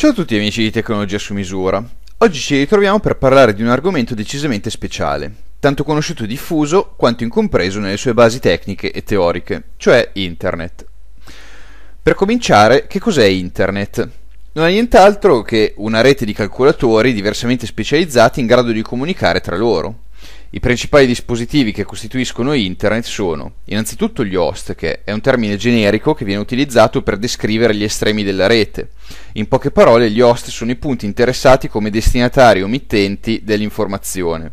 Ciao a tutti amici di Tecnologia su misura. Oggi ci ritroviamo per parlare di un argomento decisamente speciale, tanto conosciuto e diffuso quanto incompreso nelle sue basi tecniche e teoriche, cioè Internet. Per cominciare, che cos'è Internet? Non è nient'altro che una rete di calcolatori diversamente specializzati in grado di comunicare tra loro. I principali dispositivi che costituiscono Internet sono innanzitutto gli host, che è un termine generico che viene utilizzato per descrivere gli estremi della rete. In poche parole, gli host sono i punti interessati come destinatari o mittenti dell'informazione.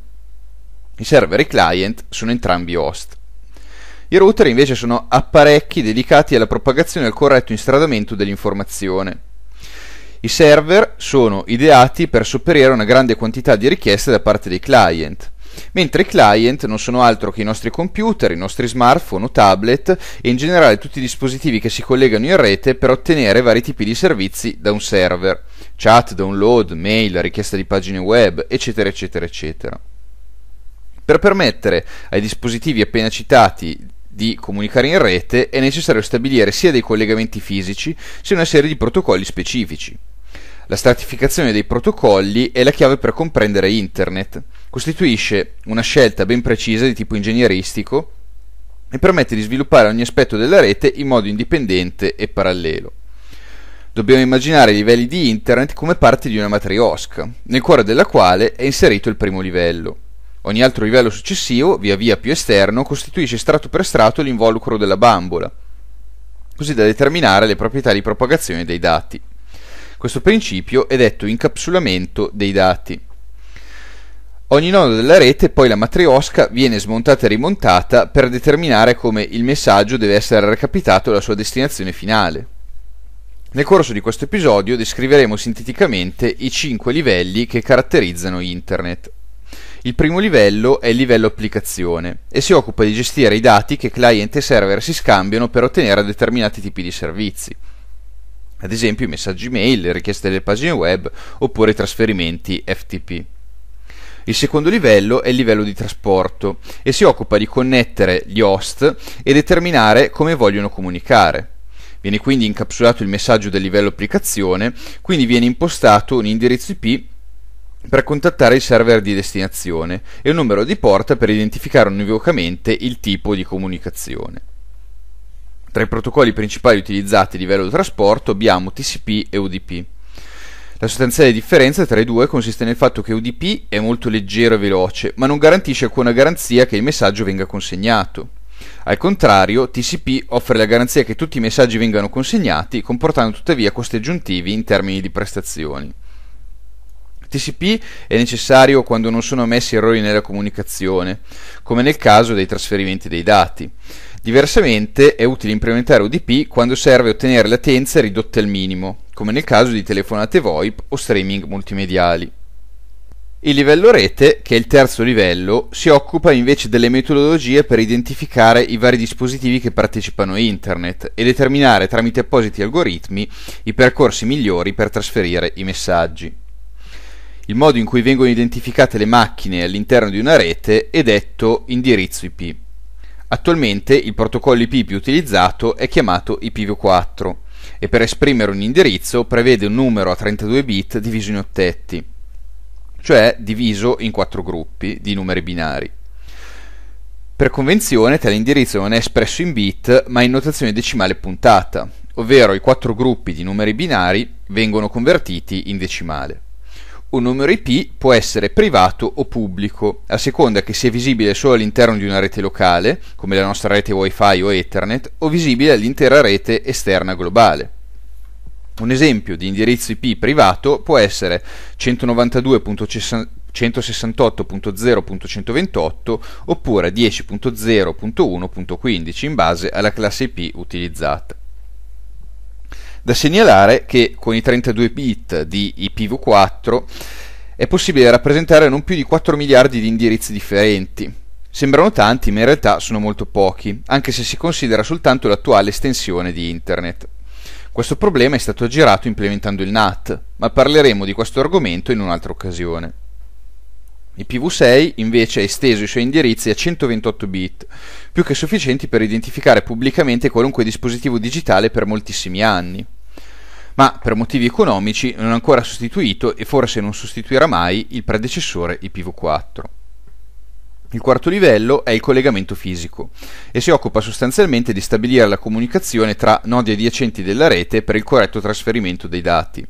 I server e i client sono entrambi host. I router invece sono apparecchi dedicati alla propagazione e al corretto instradamento dell'informazione. I server sono ideati per sopperire a una grande quantità di richieste da parte dei client mentre i client non sono altro che i nostri computer, i nostri smartphone o tablet e in generale tutti i dispositivi che si collegano in rete per ottenere vari tipi di servizi da un server, chat, download, mail, richiesta di pagine web, eccetera, eccetera, eccetera. Per permettere ai dispositivi appena citati di comunicare in rete è necessario stabilire sia dei collegamenti fisici sia una serie di protocolli specifici. La stratificazione dei protocolli è la chiave per comprendere Internet, costituisce una scelta ben precisa di tipo ingegneristico e permette di sviluppare ogni aspetto della rete in modo indipendente e parallelo. Dobbiamo immaginare i livelli di Internet come parte di una matriosca, nel cuore della quale è inserito il primo livello. Ogni altro livello successivo, via via più esterno, costituisce strato per strato l'involucro della bambola, così da determinare le proprietà di propagazione dei dati. Questo principio è detto incapsulamento dei dati. Ogni nodo della rete, poi la matriosca, viene smontata e rimontata per determinare come il messaggio deve essere recapitato alla sua destinazione finale. Nel corso di questo episodio descriveremo sinteticamente i 5 livelli che caratterizzano Internet. Il primo livello è il livello applicazione e si occupa di gestire i dati che client e server si scambiano per ottenere determinati tipi di servizi ad esempio i messaggi mail, le richieste delle pagine web oppure i trasferimenti FTP. Il secondo livello è il livello di trasporto e si occupa di connettere gli host e determinare come vogliono comunicare. Viene quindi incapsulato il messaggio del livello applicazione, quindi viene impostato un indirizzo IP per contattare il server di destinazione e un numero di porta per identificare univocamente il tipo di comunicazione. Tra i protocolli principali utilizzati a livello di trasporto abbiamo TCP e UDP. La sostanziale differenza tra i due consiste nel fatto che UDP è molto leggero e veloce, ma non garantisce alcuna garanzia che il messaggio venga consegnato. Al contrario, TCP offre la garanzia che tutti i messaggi vengano consegnati, comportando tuttavia costi aggiuntivi in termini di prestazioni. TCP è necessario quando non sono ammessi errori nella comunicazione, come nel caso dei trasferimenti dei dati. Diversamente è utile implementare UDP quando serve ottenere latenze ridotte al minimo, come nel caso di telefonate VoIP o streaming multimediali. Il livello rete, che è il terzo livello, si occupa invece delle metodologie per identificare i vari dispositivi che partecipano a Internet e determinare tramite appositi algoritmi i percorsi migliori per trasferire i messaggi. Il modo in cui vengono identificate le macchine all'interno di una rete è detto indirizzo IP. Attualmente il protocollo IP più utilizzato è chiamato IPv4 e per esprimere un indirizzo prevede un numero a 32 bit diviso in ottetti, cioè diviso in quattro gruppi di numeri binari. Per convenzione tale indirizzo non è espresso in bit ma in notazione decimale puntata, ovvero i quattro gruppi di numeri binari vengono convertiti in decimale un numero IP può essere privato o pubblico, a seconda che sia visibile solo all'interno di una rete locale, come la nostra rete WiFi o Ethernet, o visibile all'intera rete esterna globale. Un esempio di indirizzo IP privato può essere 192.168.0.128 oppure 10.0.1.15 in base alla classe IP utilizzata. Da segnalare che con i 32 bit di IPv4 è possibile rappresentare non più di 4 miliardi di indirizzi differenti. Sembrano tanti, ma in realtà sono molto pochi, anche se si considera soltanto l'attuale estensione di Internet. Questo problema è stato aggirato implementando il NAT, ma parleremo di questo argomento in un'altra occasione. IPv6 invece ha esteso i suoi indirizzi a 128 bit, più che sufficienti per identificare pubblicamente qualunque dispositivo digitale per moltissimi anni. Ma per motivi economici non ha ancora sostituito e forse non sostituirà mai il predecessore IPv4. Il quarto livello è il collegamento fisico e si occupa sostanzialmente di stabilire la comunicazione tra nodi adiacenti della rete per il corretto trasferimento dei dati.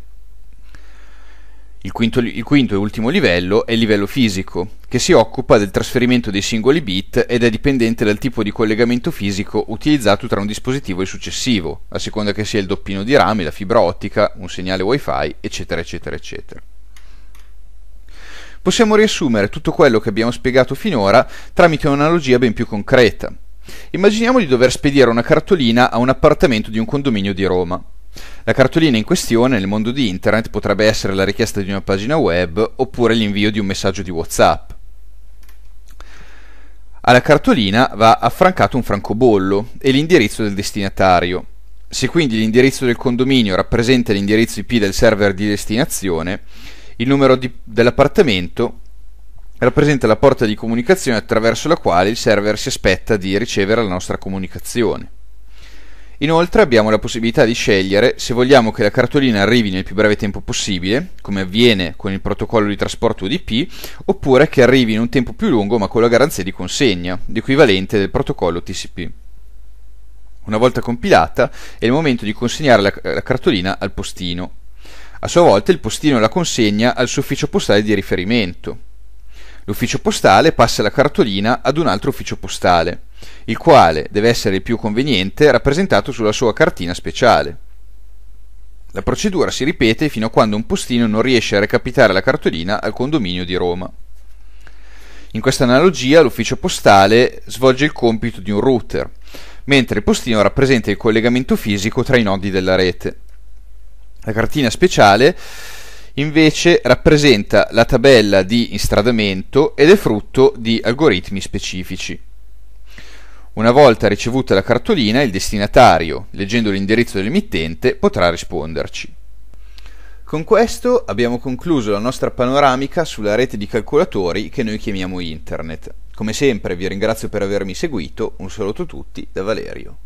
Il quinto, il quinto, e ultimo livello è il livello fisico, che si occupa del trasferimento dei singoli bit ed è dipendente dal tipo di collegamento fisico utilizzato tra un dispositivo e il successivo, a seconda che sia il doppino di rame, la fibra ottica, un segnale wifi, eccetera, eccetera, eccetera. Possiamo riassumere tutto quello che abbiamo spiegato finora tramite un'analogia ben più concreta. Immaginiamo di dover spedire una cartolina a un appartamento di un condominio di Roma. La cartolina in questione nel mondo di internet potrebbe essere la richiesta di una pagina web oppure l'invio di un messaggio di WhatsApp. Alla cartolina va affrancato un francobollo e l'indirizzo del destinatario. Se quindi l'indirizzo del condominio rappresenta l'indirizzo IP del server di destinazione, il numero di, dell'appartamento rappresenta la porta di comunicazione attraverso la quale il server si aspetta di ricevere la nostra comunicazione. Inoltre abbiamo la possibilità di scegliere se vogliamo che la cartolina arrivi nel più breve tempo possibile, come avviene con il protocollo di trasporto UDP, oppure che arrivi in un tempo più lungo ma con la garanzia di consegna, l'equivalente del protocollo TCP. Una volta compilata è il momento di consegnare la, la cartolina al postino. A sua volta il postino la consegna al suo ufficio postale di riferimento. L'ufficio postale passa la cartolina ad un altro ufficio postale il quale deve essere il più conveniente rappresentato sulla sua cartina speciale. La procedura si ripete fino a quando un postino non riesce a recapitare la cartolina al condominio di Roma. In questa analogia l'ufficio postale svolge il compito di un router, mentre il postino rappresenta il collegamento fisico tra i nodi della rete. La cartina speciale invece rappresenta la tabella di instradamento ed è frutto di algoritmi specifici. Una volta ricevuta la cartolina, il destinatario, leggendo l'indirizzo dell'emittente, potrà risponderci. Con questo abbiamo concluso la nostra panoramica sulla rete di calcolatori che noi chiamiamo Internet. Come sempre vi ringrazio per avermi seguito, un saluto a tutti da Valerio.